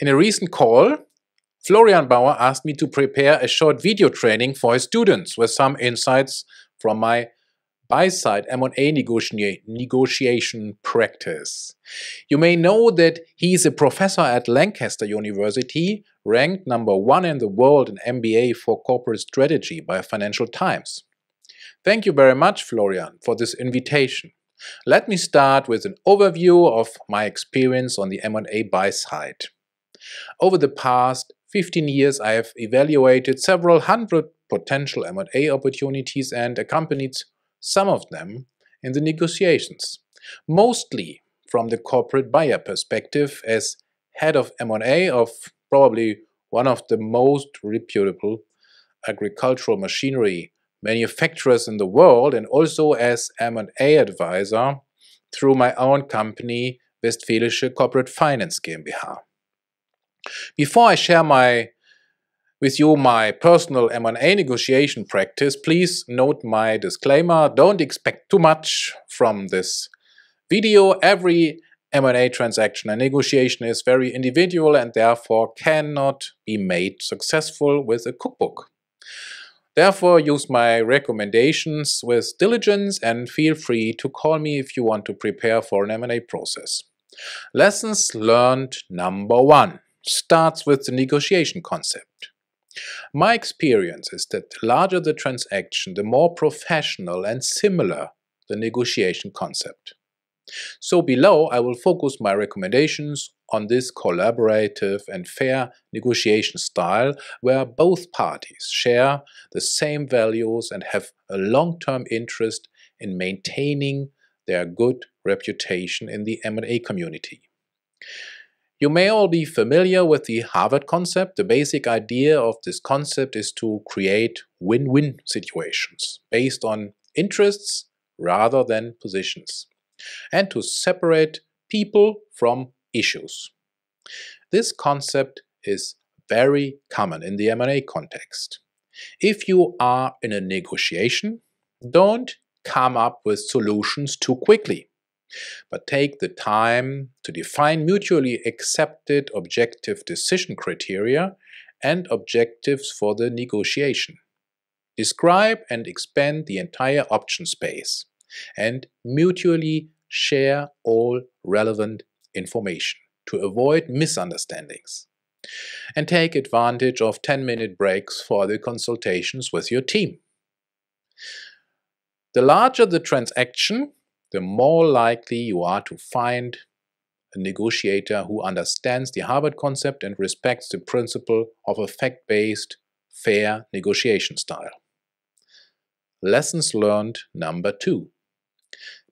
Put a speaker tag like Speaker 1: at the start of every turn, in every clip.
Speaker 1: In a recent call, Florian Bauer asked me to prepare a short video training for his students with some insights from my buy-side M&A negotiation practice. You may know that he is a professor at Lancaster University, ranked number one in the world in MBA for corporate strategy by Financial Times. Thank you very much, Florian, for this invitation. Let me start with an overview of my experience on the M&A buy side. Over the past 15 years, I have evaluated several hundred potential M&A opportunities and accompanied some of them in the negotiations, mostly from the corporate buyer perspective as head of M&A of probably one of the most reputable agricultural machinery manufacturers in the world and also as M&A advisor through my own company Westfälische Corporate Finance GmbH. Before I share my with you my personal M&A negotiation practice, please note my disclaimer. Don't expect too much from this video. Every M&A transaction and negotiation is very individual and therefore cannot be made successful with a cookbook. Therefore, use my recommendations with diligence and feel free to call me if you want to prepare for an M&A process. Lessons learned number one starts with the negotiation concept. My experience is that the larger the transaction, the more professional and similar the negotiation concept. So below, I will focus my recommendations on this collaborative and fair negotiation style where both parties share the same values and have a long-term interest in maintaining their good reputation in the M&A community. You may all be familiar with the Harvard concept. The basic idea of this concept is to create win-win situations based on interests rather than positions and to separate people from issues. This concept is very common in the M&A context. If you are in a negotiation, don't come up with solutions too quickly. But take the time to define mutually accepted objective decision criteria and objectives for the negotiation. Describe and expand the entire option space and mutually share all relevant information to avoid misunderstandings. And take advantage of 10 minute breaks for the consultations with your team. The larger the transaction, the more likely you are to find a negotiator who understands the Harvard concept and respects the principle of a fact-based, fair negotiation style. Lessons learned number two.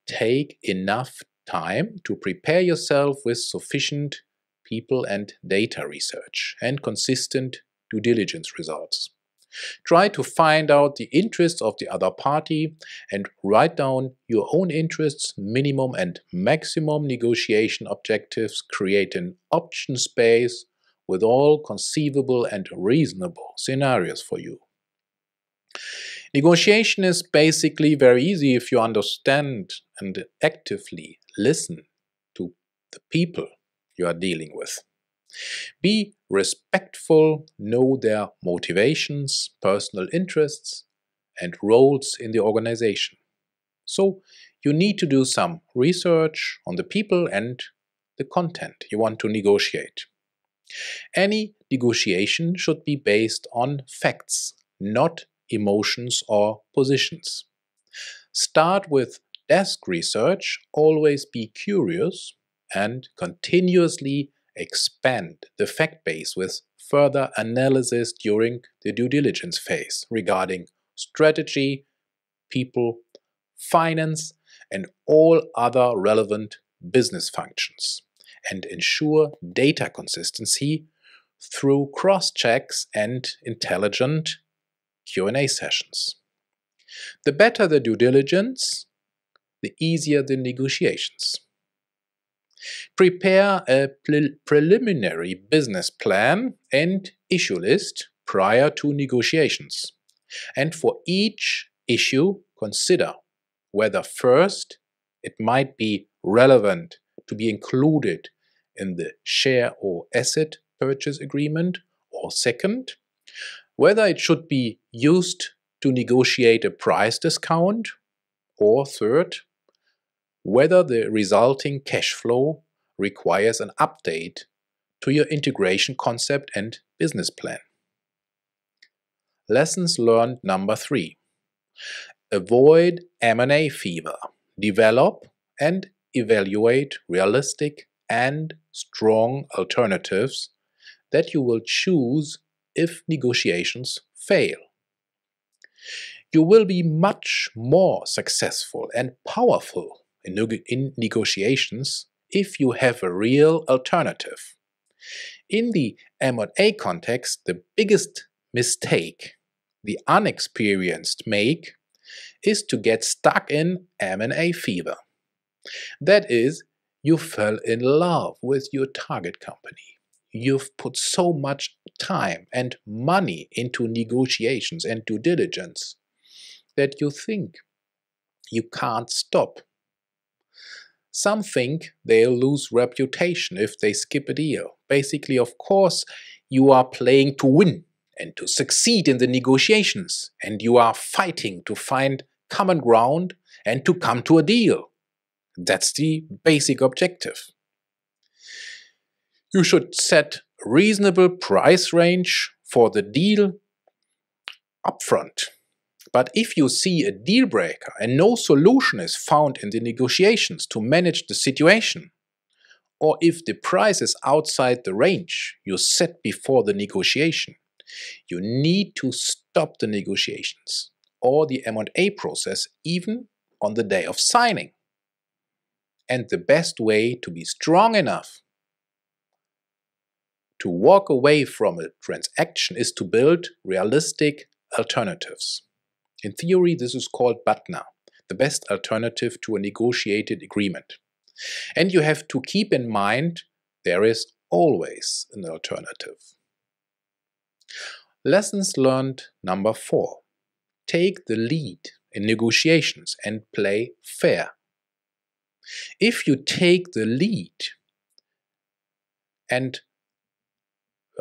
Speaker 1: Take enough time to prepare yourself with sufficient people and data research and consistent due diligence results. Try to find out the interests of the other party and write down your own interests, minimum and maximum negotiation objectives, create an option space with all conceivable and reasonable scenarios for you. Negotiation is basically very easy if you understand and actively listen to the people you are dealing with. Be respectful, know their motivations, personal interests, and roles in the organization. So you need to do some research on the people and the content you want to negotiate. Any negotiation should be based on facts, not emotions or positions. Start with desk research, always be curious, and continuously expand the fact base with further analysis during the due diligence phase regarding strategy, people, finance, and all other relevant business functions, and ensure data consistency through cross-checks and intelligent Q&A sessions. The better the due diligence, the easier the negotiations prepare a pre preliminary business plan and issue list prior to negotiations. And for each issue, consider whether first it might be relevant to be included in the share or asset purchase agreement, or second, whether it should be used to negotiate a price discount, or third, whether the resulting cash flow requires an update to your integration concept and business plan. Lessons learned number three. Avoid M&A fever. Develop and evaluate realistic and strong alternatives that you will choose if negotiations fail. You will be much more successful and powerful in, in negotiations if you have a real alternative. In the M&A context, the biggest mistake the unexperienced make is to get stuck in M&A fever. That is, you fell in love with your target company. You've put so much time and money into negotiations and due diligence that you think you can't stop some think they'll lose reputation if they skip a deal. Basically, of course, you are playing to win and to succeed in the negotiations, and you are fighting to find common ground and to come to a deal. That's the basic objective. You should set a reasonable price range for the deal upfront. But if you see a deal breaker and no solution is found in the negotiations to manage the situation, or if the price is outside the range you set before the negotiation, you need to stop the negotiations or the M&A process even on the day of signing. And the best way to be strong enough to walk away from a transaction is to build realistic alternatives. In theory, this is called BATNA, the best alternative to a negotiated agreement. And you have to keep in mind there is always an alternative. Lessons learned number four. Take the lead in negotiations and play fair. If you take the lead and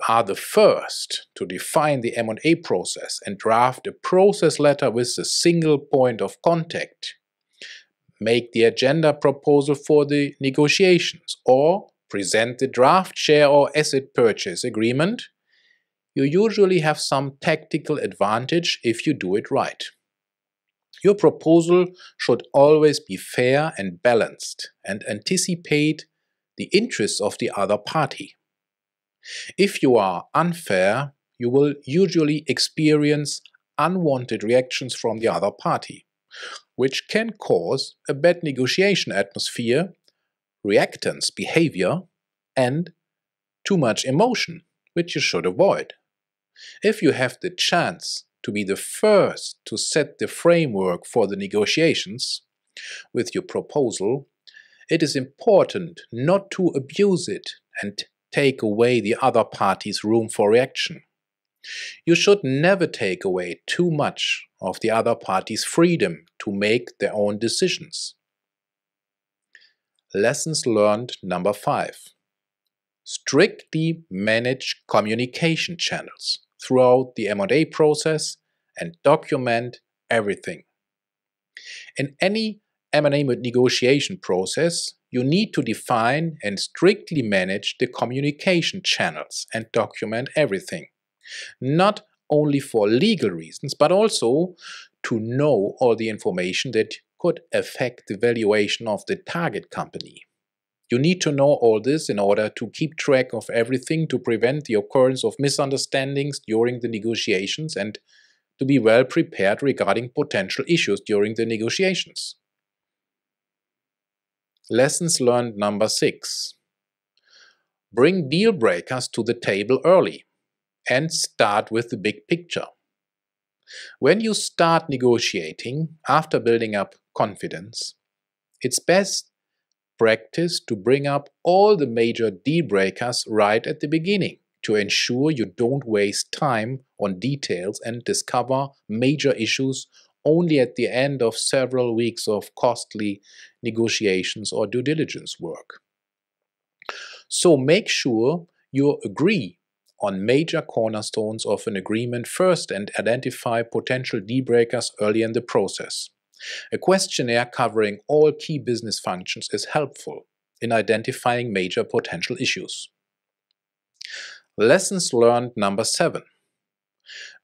Speaker 1: are the first to define the M&A process and draft a process letter with a single point of contact, make the agenda proposal for the negotiations, or present the draft share or asset purchase agreement, you usually have some tactical advantage if you do it right. Your proposal should always be fair and balanced and anticipate the interests of the other party. If you are unfair, you will usually experience unwanted reactions from the other party, which can cause a bad negotiation atmosphere, reactance behavior, and too much emotion, which you should avoid. If you have the chance to be the first to set the framework for the negotiations with your proposal, it is important not to abuse it and take away the other party's room for reaction. You should never take away too much of the other party's freedom to make their own decisions. Lessons learned number five. Strictly manage communication channels throughout the M&A process and document everything. In any M&A negotiation process, you need to define and strictly manage the communication channels and document everything. Not only for legal reasons, but also to know all the information that could affect the valuation of the target company. You need to know all this in order to keep track of everything to prevent the occurrence of misunderstandings during the negotiations and to be well prepared regarding potential issues during the negotiations. Lessons learned number six. Bring deal breakers to the table early and start with the big picture. When you start negotiating after building up confidence, it's best practice to bring up all the major deal breakers right at the beginning to ensure you don't waste time on details and discover major issues only at the end of several weeks of costly negotiations or due diligence work. So make sure you agree on major cornerstones of an agreement first and identify potential deal breakers early in the process. A questionnaire covering all key business functions is helpful in identifying major potential issues. Lessons learned number seven.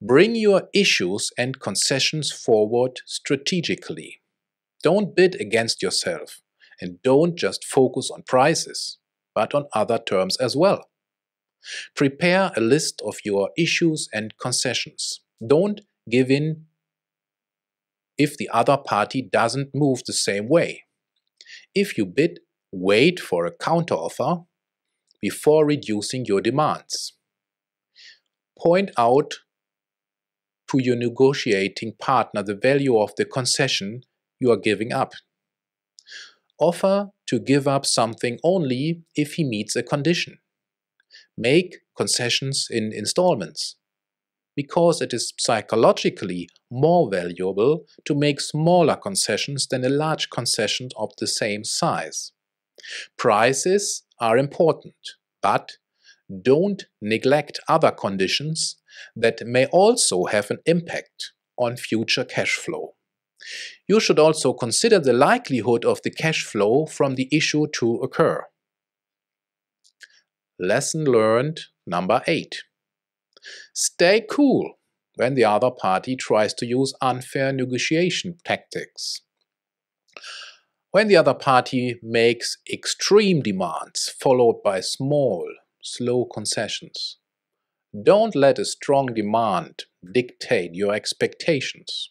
Speaker 1: Bring your issues and concessions forward strategically. Don't bid against yourself and don't just focus on prices, but on other terms as well. Prepare a list of your issues and concessions. Don't give in if the other party doesn't move the same way. If you bid, wait for a counteroffer before reducing your demands. Point out to your negotiating partner the value of the concession you are giving up. Offer to give up something only if he meets a condition. Make concessions in installments. Because it is psychologically more valuable to make smaller concessions than a large concession of the same size. Prices are important, but don't neglect other conditions that may also have an impact on future cash flow. You should also consider the likelihood of the cash flow from the issue to occur. Lesson learned number 8. Stay cool when the other party tries to use unfair negotiation tactics. When the other party makes extreme demands followed by small, slow concessions, don't let a strong demand dictate your expectations.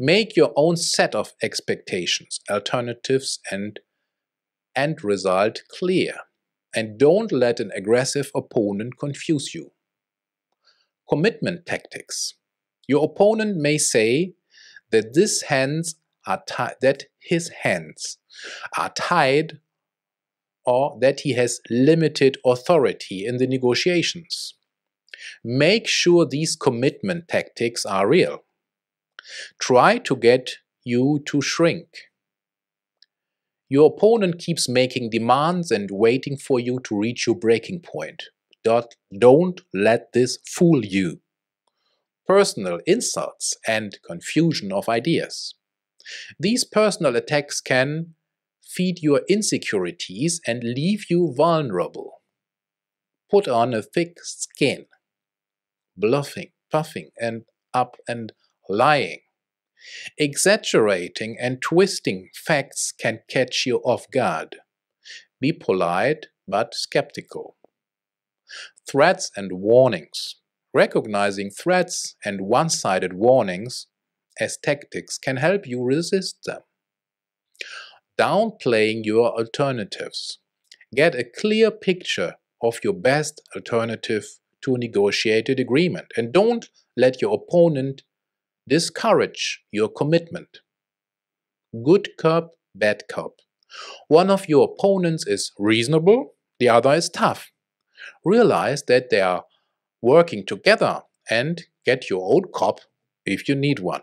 Speaker 1: Make your own set of expectations, alternatives, and end result clear. And don't let an aggressive opponent confuse you. Commitment tactics. Your opponent may say that this hands are that his hands are tied or that he has limited authority in the negotiations. Make sure these commitment tactics are real. Try to get you to shrink. Your opponent keeps making demands and waiting for you to reach your breaking point. Don't let this fool you. Personal insults and confusion of ideas. These personal attacks can feed your insecurities and leave you vulnerable. Put on a thick skin bluffing, puffing and up and lying. Exaggerating and twisting facts can catch you off guard. Be polite but skeptical. Threats and warnings. Recognizing threats and one-sided warnings as tactics can help you resist them. Downplaying your alternatives. Get a clear picture of your best alternative to a negotiated agreement. And don't let your opponent discourage your commitment. Good cop, bad cop. One of your opponents is reasonable, the other is tough. Realize that they are working together and get your old cop if you need one.